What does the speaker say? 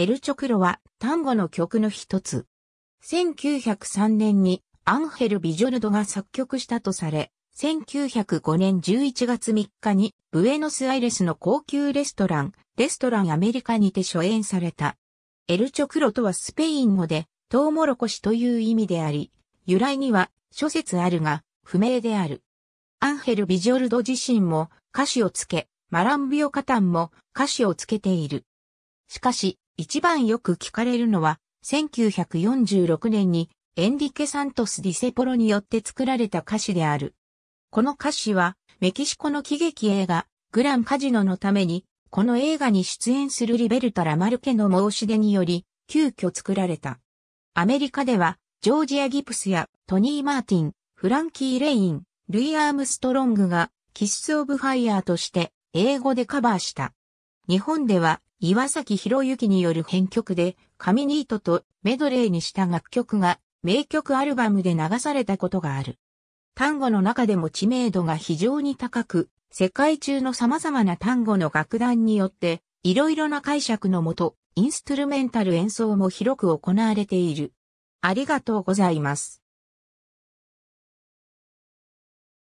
エルチョクロは単語の曲の一つ。1903年にアンヘル・ビジョルドが作曲したとされ、1905年11月3日にブエノスアイレスの高級レストラン、レストランアメリカにて初演された。エルチョクロとはスペイン語でトウモロコシという意味であり、由来には諸説あるが不明である。アンヘル・ビジョルド自身も歌詞をつけ、マランビオカタンも歌詞をつけている。しかし、一番よく聞かれるのは、1946年にエンリケ・サントス・ディセポロによって作られた歌詞である。この歌詞は、メキシコの喜劇映画、グランカジノのために、この映画に出演するリベルタ・ラマルケの申し出により、急遽作られた。アメリカでは、ジョージア・ギプスやトニー・マーティン、フランキー・レイン、ルイ・アームストロングが、キッス・オブ・ファイヤーとして、英語でカバーした。日本では、岩崎博之による編曲で、紙ニートとメドレーにした楽曲が名曲アルバムで流されたことがある。単語の中でも知名度が非常に高く、世界中の様々な単語の楽団によって、いろいろな解釈のもと、インストゥルメンタル演奏も広く行われている。ありがとうございます。